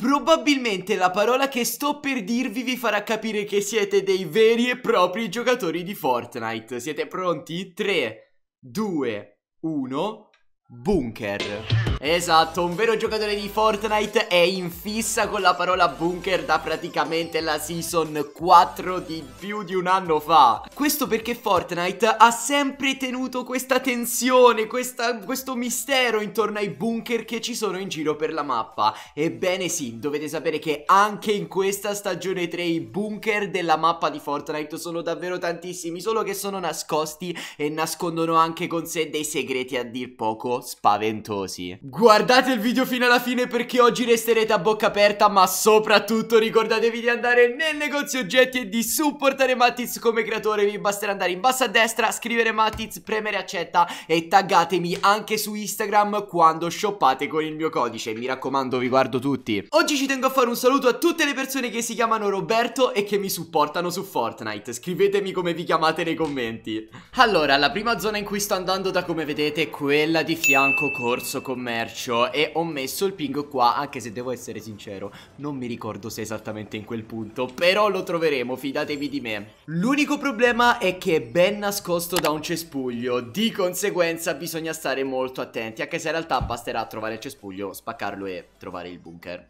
Probabilmente la parola che sto per dirvi vi farà capire che siete dei veri e propri giocatori di Fortnite. Siete pronti? 3, 2, 1, bunker. Esatto, un vero giocatore di Fortnite è in fissa con la parola bunker da praticamente la season 4 di più di un anno fa. Questo perché Fortnite ha sempre tenuto questa tensione, questa, questo mistero intorno ai bunker che ci sono in giro per la mappa. Ebbene sì, dovete sapere che anche in questa stagione 3 i bunker della mappa di Fortnite sono davvero tantissimi, solo che sono nascosti e nascondono anche con sé dei segreti a dir poco spaventosi. Guardate il video fino alla fine perché oggi resterete a bocca aperta ma soprattutto ricordatevi di andare nel negozio oggetti e di supportare Matiz come creatore Vi basterà andare in basso a destra, scrivere Matiz, premere accetta e taggatemi anche su Instagram quando shoppate con il mio codice Mi raccomando vi guardo tutti Oggi ci tengo a fare un saluto a tutte le persone che si chiamano Roberto e che mi supportano su Fortnite Scrivetemi come vi chiamate nei commenti Allora la prima zona in cui sto andando da come vedete è quella di fianco corso con me commercio e ho messo il ping qua, anche se devo essere sincero, non mi ricordo se è esattamente in quel punto, però lo troveremo, fidatevi di me. L'unico problema è che è ben nascosto da un cespuglio, di conseguenza bisogna stare molto attenti, anche se in realtà basterà trovare il cespuglio, spaccarlo e trovare il bunker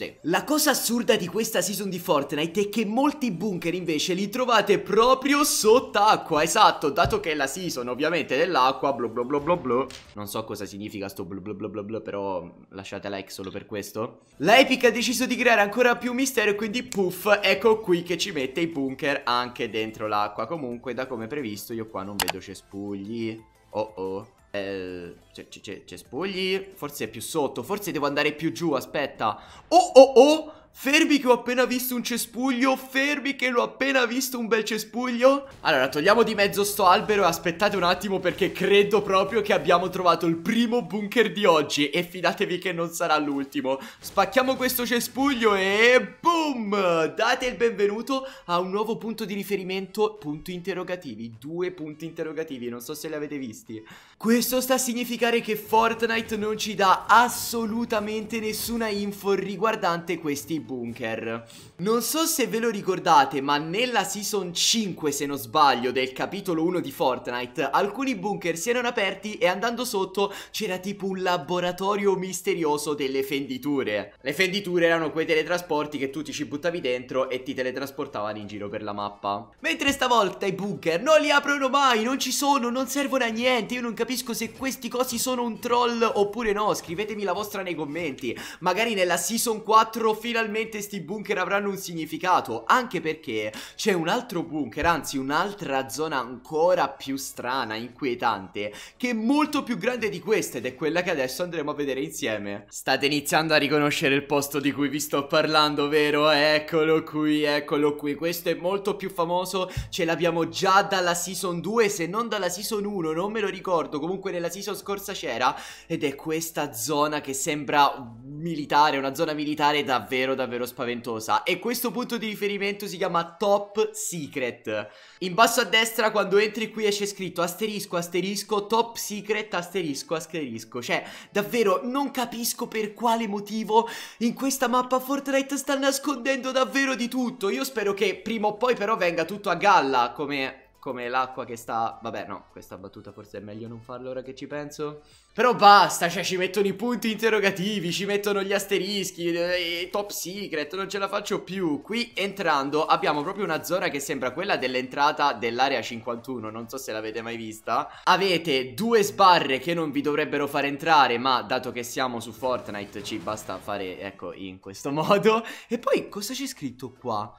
fosse. La cosa assurda di questa season di Fortnite è che molti bunker invece li trovate proprio sott'acqua, esatto, dato che è la season ovviamente dell'acqua, blu blu blu blu blu. Non so cosa significa sto blu blu blu blu blu, però lasciate like solo per questo. La Epic ha deciso di creare ancora più mistero e quindi puff, ecco qui che ci mette i bunker anche dentro l'acqua. Comunque da come previsto io qua non vedo cespugli. Oh oh. Eh, c'è, c'è, c'è Spogli, forse è più sotto, forse devo andare più giù, aspetta. Oh, oh, oh! Fermi che ho appena visto un cespuglio Fermi che l'ho appena visto un bel cespuglio Allora togliamo di mezzo sto albero e aspettate un attimo perché credo proprio che abbiamo trovato il primo bunker di oggi E fidatevi che non sarà l'ultimo Spacchiamo questo cespuglio e boom Date il benvenuto a un nuovo punto di riferimento Punto interrogativi Due punti interrogativi non so se li avete visti Questo sta a significare che Fortnite non ci dà assolutamente nessuna info riguardante questi bunker. Non so se ve lo ricordate, ma nella season 5, se non sbaglio, del capitolo 1 di Fortnite, alcuni bunker si erano aperti e andando sotto c'era tipo un laboratorio misterioso delle fenditure. Le fenditure erano quei teletrasporti che tu ti ci buttavi dentro e ti teletrasportavano in giro per la mappa. Mentre stavolta i bunker non li aprono mai, non ci sono, non servono a niente, io non capisco se questi cosi sono un troll oppure no, scrivetemi la vostra nei commenti. Magari nella season 4 finalmente finalmente sti bunker avranno un significato, anche perché c'è un altro bunker, anzi un'altra zona ancora più strana, inquietante, che è molto più grande di questa ed è quella che adesso andremo a vedere insieme. State iniziando a riconoscere il posto di cui vi sto parlando, vero? Eccolo qui, eccolo qui, questo è molto più famoso, ce l'abbiamo già dalla season 2, se non dalla season 1, non me lo ricordo, comunque nella season scorsa c'era, ed è questa zona che sembra militare, una zona militare davvero davvero davvero spaventosa e questo punto di riferimento si chiama Top Secret. In basso a destra quando entri qui c'è scritto asterisco asterisco Top Secret asterisco asterisco, cioè davvero non capisco per quale motivo in questa mappa Fortnite sta nascondendo davvero di tutto. Io spero che prima o poi però venga tutto a galla come come l'acqua che sta... Vabbè, no, questa battuta forse è meglio non farla ora che ci penso. Però basta, cioè ci mettono i punti interrogativi, ci mettono gli asterischi, eh, top secret, non ce la faccio più. Qui entrando abbiamo proprio una zona che sembra quella dell'entrata dell'area 51, non so se l'avete mai vista. Avete due sbarre che non vi dovrebbero far entrare, ma dato che siamo su Fortnite ci basta fare, ecco, in questo modo. E poi cosa c'è scritto qua?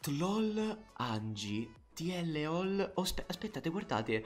Tlol Angi TLOL. Oh, aspettate, guardate.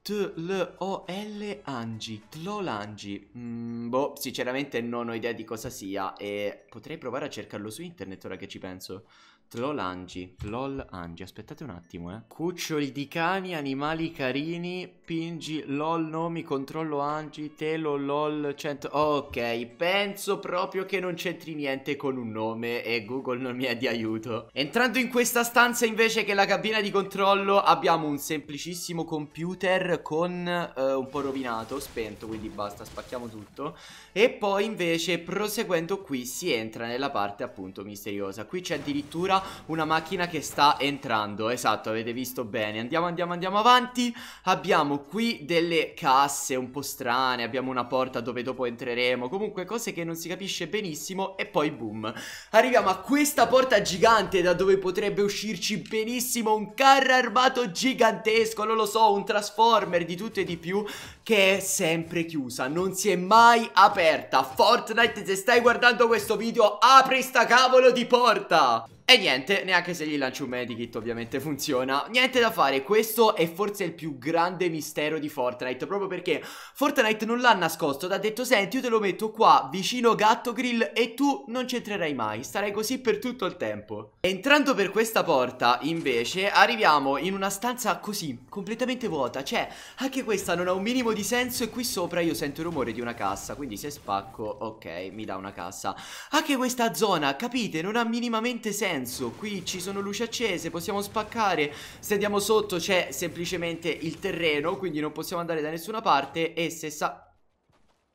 T-L-O-L Angi, Tlolangi. Mm, boh, sinceramente non ho idea di cosa sia e potrei provare a cercarlo su internet ora che ci penso. Tlolangi, Tlolangi, aspettate un attimo, eh. Cuccioli di cani, animali carini, pingi, lol, nomi, controllo angi, telo, lol, cento... Ok, penso proprio che non c'entri niente con un nome e Google non mi è di aiuto. Entrando in questa stanza invece che è la cabina di controllo abbiamo un semplicissimo computer con eh, un po' rovinato, spento, quindi basta, spacchiamo tutto. E poi invece proseguendo qui si entra nella parte appunto misteriosa. Qui c'è addirittura una macchina che sta entrando Esatto, avete visto bene Andiamo, andiamo, andiamo avanti Abbiamo qui delle casse un po' strane Abbiamo una porta dove dopo entreremo Comunque cose che non si capisce benissimo E poi boom Arriviamo a questa porta gigante Da dove potrebbe uscirci benissimo un carro armato gigantesco Non lo so, un transformer di tutto e di più Che è sempre chiusa Non si è mai aperta Fortnite, se stai guardando questo video Apri sta cavolo di porta! E niente, neanche se gli lancio un medikit ovviamente funziona. Niente da fare, questo è forse il più grande mistero di Fortnite, proprio perché Fortnite non l'ha nascosto, ti ha detto senti io te lo metto qua vicino Gatto Grill e tu non c'entrerai mai, starai così per tutto il tempo. Entrando per questa porta invece arriviamo in una stanza così, completamente vuota, cioè anche questa non ha un minimo di senso e qui sopra io sento il rumore di una cassa, quindi se spacco ok mi dà una cassa. Anche questa zona, capite, non ha minimamente senso senso. Qui ci sono luci accese, possiamo spaccare. Se andiamo sotto c'è semplicemente il terreno, quindi non possiamo andare da nessuna parte. E se sa...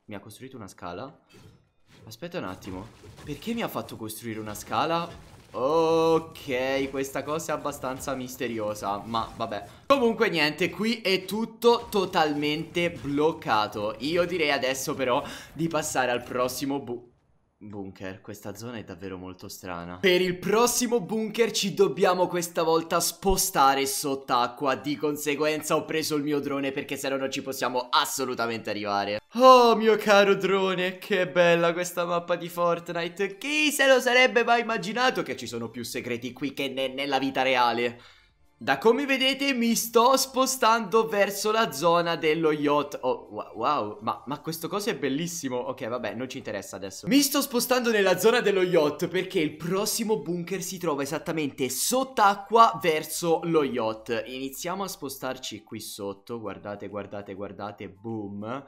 Mi ha costruito una scala? Aspetta un attimo. Perché mi ha fatto costruire una scala? Ok, questa cosa è abbastanza misteriosa, ma vabbè. Comunque niente, qui è tutto totalmente bloccato. Io direi adesso però di passare al prossimo bu... Bunker, questa zona è davvero molto strana. Per il prossimo bunker ci dobbiamo questa volta spostare sott'acqua, di conseguenza ho preso il mio drone perché se no non ci possiamo assolutamente arrivare. Oh mio caro drone, che bella questa mappa di Fortnite, chi se lo sarebbe mai immaginato che ci sono più segreti qui che ne nella vita reale? Da come vedete mi sto spostando verso la zona dello yacht Oh, wow, ma, ma, questo coso è bellissimo Ok, vabbè, non ci interessa adesso Mi sto spostando nella zona dello yacht perché il prossimo bunker si trova esattamente sott'acqua verso lo yacht Iniziamo a spostarci qui sotto Guardate, guardate, guardate, boom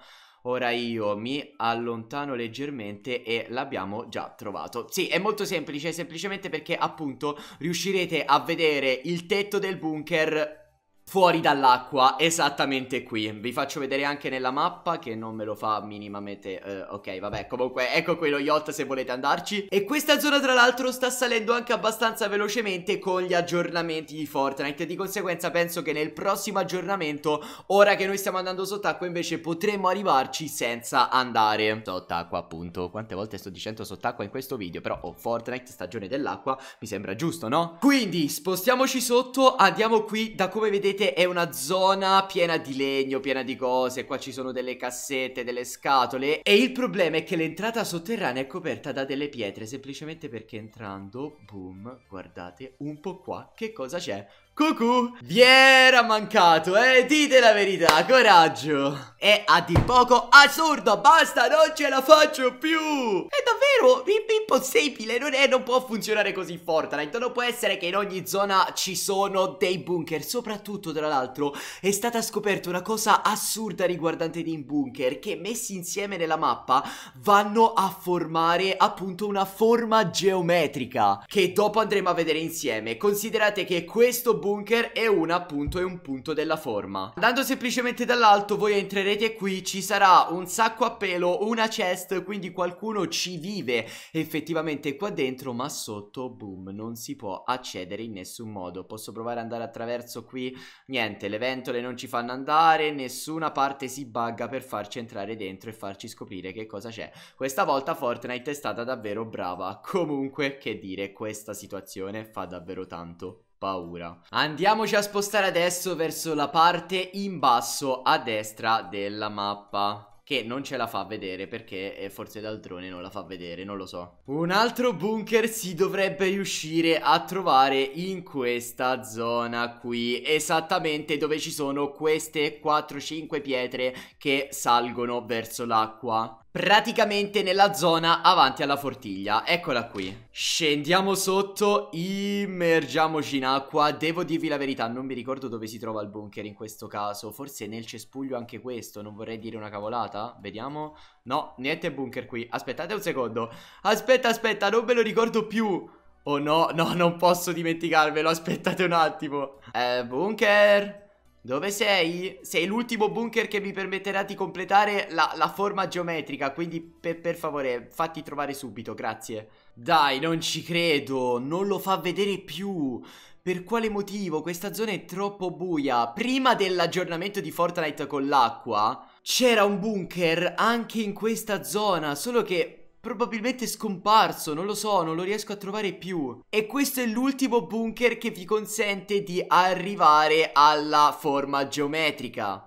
Ora io mi allontano leggermente e l'abbiamo già trovato. Sì, è molto semplice, semplicemente perché appunto riuscirete a vedere il tetto del bunker fuori dall'acqua, esattamente qui. Vi faccio vedere anche nella mappa che non me lo fa minimamente... Uh, ok, vabbè, comunque ecco quello yacht se volete andarci. E questa zona tra l'altro sta salendo anche abbastanza velocemente con gli aggiornamenti di Fortnite. Di conseguenza penso che nel prossimo aggiornamento, ora che noi stiamo andando sott'acqua, invece potremmo arrivarci senza andare sott'acqua appunto. Quante volte sto dicendo sott'acqua in questo video, però oh, Fortnite stagione dell'acqua mi sembra giusto, no? Quindi spostiamoci sotto, andiamo qui da come vedete vedete è una zona piena di legno, piena di cose, qua ci sono delle cassette, delle scatole e il problema è che l'entrata sotterranea è coperta da delle pietre semplicemente perché entrando, boom, guardate un po' qua che cosa c'è Cucù, vi era mancato, eh, dite la verità, coraggio È a dir poco assurdo, basta, non ce la faccio più È davvero impossibile, non, è, non può funzionare così Fortnite Non può essere che in ogni zona ci sono dei bunker Soprattutto, tra l'altro, è stata scoperta una cosa assurda riguardante dei bunker Che messi insieme nella mappa vanno a formare appunto una forma geometrica Che dopo andremo a vedere insieme Considerate che questo bunker bunker e una appunto è un punto della forma. Andando semplicemente dall'alto voi entrerete qui, ci sarà un sacco a pelo, una chest, quindi qualcuno ci vive effettivamente qua dentro, ma sotto, boom, non si può accedere in nessun modo. Posso provare ad andare attraverso qui? Niente, le ventole non ci fanno andare, nessuna parte si bugga per farci entrare dentro e farci scoprire che cosa c'è. Questa volta Fortnite è stata davvero brava, comunque che dire, questa situazione fa davvero tanto paura. Andiamoci a spostare adesso verso la parte in basso a destra della mappa che non ce la fa vedere perché eh, forse dal drone non la fa vedere, non lo so. Un altro bunker si dovrebbe riuscire a trovare in questa zona qui, esattamente dove ci sono queste 4-5 pietre che salgono verso l'acqua praticamente nella zona avanti alla fortiglia, eccola qui. Scendiamo sotto, immergiamoci in acqua, devo dirvi la verità, non mi ricordo dove si trova il bunker in questo caso, forse nel cespuglio anche questo, non vorrei dire una cavolata, vediamo. No, niente bunker qui, aspettate un secondo, aspetta aspetta, non me lo ricordo più. Oh no, no, non posso dimenticarvelo, aspettate un attimo. Eh, bunker... Dove sei? Sei l'ultimo bunker che mi permetterà di completare la, la forma geometrica, quindi per, per favore fatti trovare subito, grazie. Dai, non ci credo, non lo fa vedere più. Per quale motivo? Questa zona è troppo buia. Prima dell'aggiornamento di Fortnite con l'acqua, c'era un bunker anche in questa zona, solo che probabilmente è scomparso, non lo so, non lo riesco a trovare più. E questo è l'ultimo bunker che vi consente di arrivare alla forma geometrica.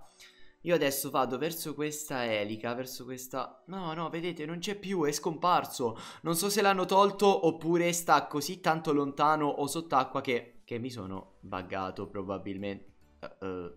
Io adesso vado verso questa elica, verso questa... No, no, vedete, non c'è più, è scomparso. Non so se l'hanno tolto oppure sta così tanto lontano o sott'acqua che... Che mi sono buggato probabilmente. Uh, uh.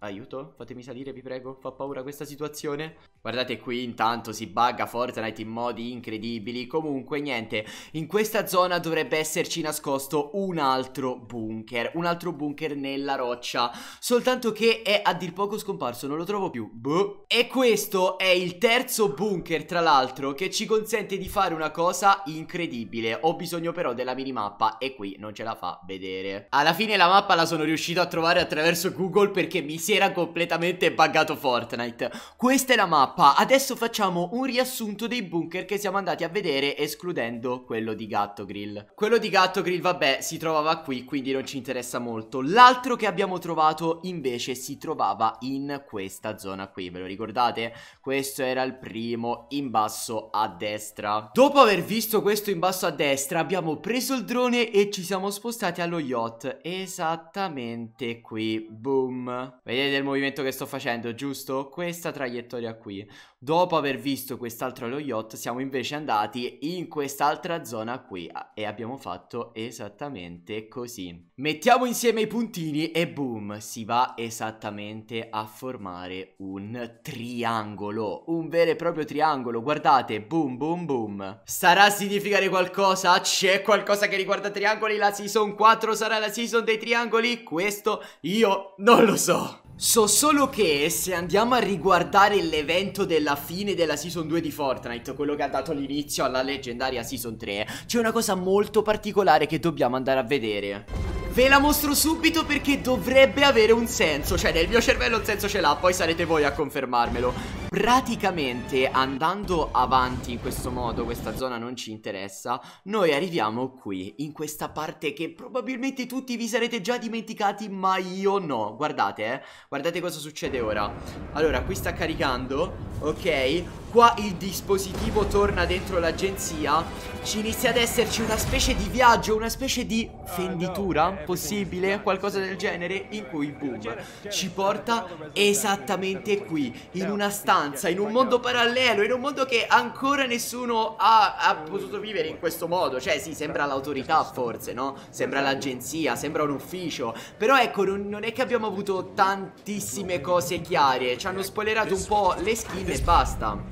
Aiuto, fatemi salire, vi prego, fa paura questa situazione. Guardate qui, intanto si bugga Fortnite in modi incredibili. Comunque, niente, in questa zona dovrebbe esserci nascosto un altro bunker. Un altro bunker nella roccia. Soltanto che è a dir poco scomparso, non lo trovo più. Boh. E questo è il terzo bunker, tra l'altro, che ci consente di fare una cosa incredibile. Ho bisogno però della minimappa e qui non ce la fa vedere. Alla fine la mappa la sono riuscito a trovare attraverso Google perché mi si era completamente buggato Fortnite. Questa è la mappa mappa Adesso facciamo un riassunto dei bunker che siamo andati a vedere escludendo quello di Gatto Grill Quello di Gatto Grill vabbè si trovava qui quindi non ci interessa molto L'altro che abbiamo trovato invece si trovava in questa zona qui ve lo ricordate? Questo era il primo in basso a destra Dopo aver visto questo in basso a destra abbiamo preso il drone e ci siamo spostati allo yacht Esattamente qui boom Vedete il movimento che sto facendo giusto? Questa traiettoria qui dopo aver visto quest'altro lo yacht siamo invece andati in quest'altra zona qui e abbiamo fatto esattamente così. Mettiamo insieme i puntini e boom, si va esattamente a formare un triangolo, un vero e proprio triangolo, guardate, boom boom boom. Sarà a significare qualcosa? C'è qualcosa che riguarda triangoli? La season 4 sarà la season dei triangoli? Questo io non lo so. So solo che se andiamo a riguardare l'evento della fine della Season 2 di Fortnite, quello che ha dato l'inizio alla leggendaria Season 3, c'è una cosa molto particolare che dobbiamo andare a vedere. Ve la mostro subito perché dovrebbe avere un senso, cioè nel mio cervello un senso ce l'ha, poi sarete voi a confermarmelo. Praticamente andando avanti in questo modo, questa zona non ci interessa, noi arriviamo qui, in questa parte che probabilmente tutti vi sarete già dimenticati, ma io no. Guardate, eh, guardate cosa succede ora. Allora, qui sta caricando, ok, qua il dispositivo torna dentro l'agenzia, ci inizia ad esserci una specie di viaggio, una specie di ah, fenditura possibile, qualcosa del genere, in cui, boom, ci porta esattamente qui, in una stanza distanza, in un mondo parallelo, in un mondo che ancora nessuno ha, ha potuto vivere in questo modo. Cioè, sì, sembra esatto. l'autorità forse, no? Sembra esatto. l'agenzia, sembra un ufficio. Però ecco, non, non, è che abbiamo avuto tantissime cose chiare. Ci hanno spoilerato un po' le skin e basta.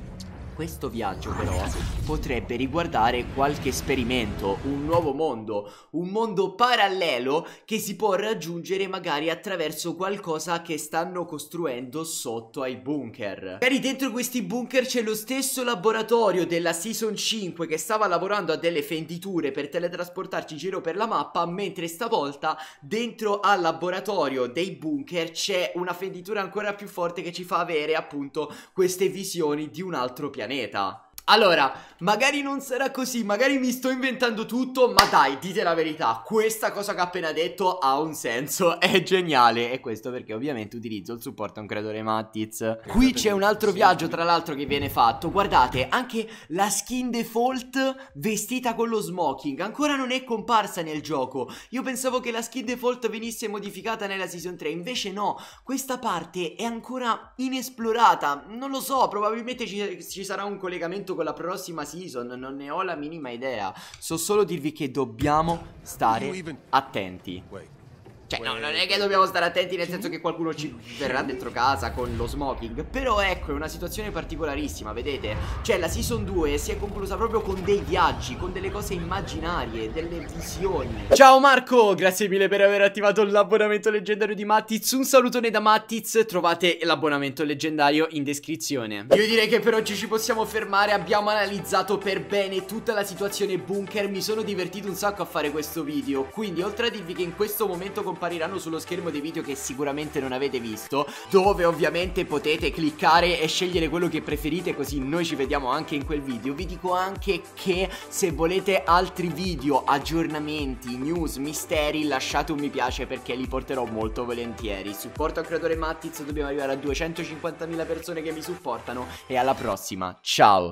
Questo viaggio però potrebbe riguardare qualche esperimento, un nuovo mondo, un mondo parallelo che si può raggiungere magari attraverso qualcosa che stanno costruendo sotto ai bunker. Magari dentro questi bunker c'è lo stesso laboratorio della Season 5 che stava lavorando a delle fenditure per teletrasportarci in giro per la mappa, mentre stavolta dentro al laboratorio dei bunker c'è una fenditura ancora più forte che ci fa avere appunto queste visioni di un altro pianeta. p i a Allora, magari non sarà così, magari mi sto inventando tutto, ma dai, dite la verità, questa cosa che ho appena detto ha un senso, è geniale, e questo perché ovviamente utilizzo il supporto a un creatore Mattiz. Esatto, Qui c'è un altro viaggio, tra l'altro, che viene fatto, guardate, anche la skin default vestita con lo smoking, ancora non è comparsa nel gioco, io pensavo che la skin default venisse modificata nella Season 3, invece no, questa parte è ancora inesplorata, non lo so, probabilmente ci, ci sarà un collegamento aspetto con la prossima season, non ne ho la minima idea. So solo dirvi che dobbiamo stare attenti. Cioè, no, non è che dobbiamo stare attenti nel senso che qualcuno ci verrà dentro casa con lo smoking. Però ecco, è una situazione particolarissima, vedete? Cioè, la season 2 si è conclusa proprio con dei viaggi, con delle cose immaginarie, delle visioni. Ciao Marco, grazie mille per aver attivato l'abbonamento leggendario di Mattiz. Un salutone da Mattiz, trovate l'abbonamento leggendario in descrizione. Io direi che per oggi ci possiamo fermare, abbiamo analizzato per bene tutta la situazione bunker. Mi sono divertito un sacco a fare questo video, quindi oltre a dirvi che in questo momento compariranno sullo schermo dei video che sicuramente non avete visto Dove ovviamente potete cliccare e scegliere quello che preferite così noi ci vediamo anche in quel video Vi dico anche che se volete altri video, aggiornamenti, news, misteri lasciate un mi piace perché li porterò molto volentieri Supporto a Creatore Mattiz, dobbiamo arrivare a 250.000 persone che mi supportano e alla prossima, ciao!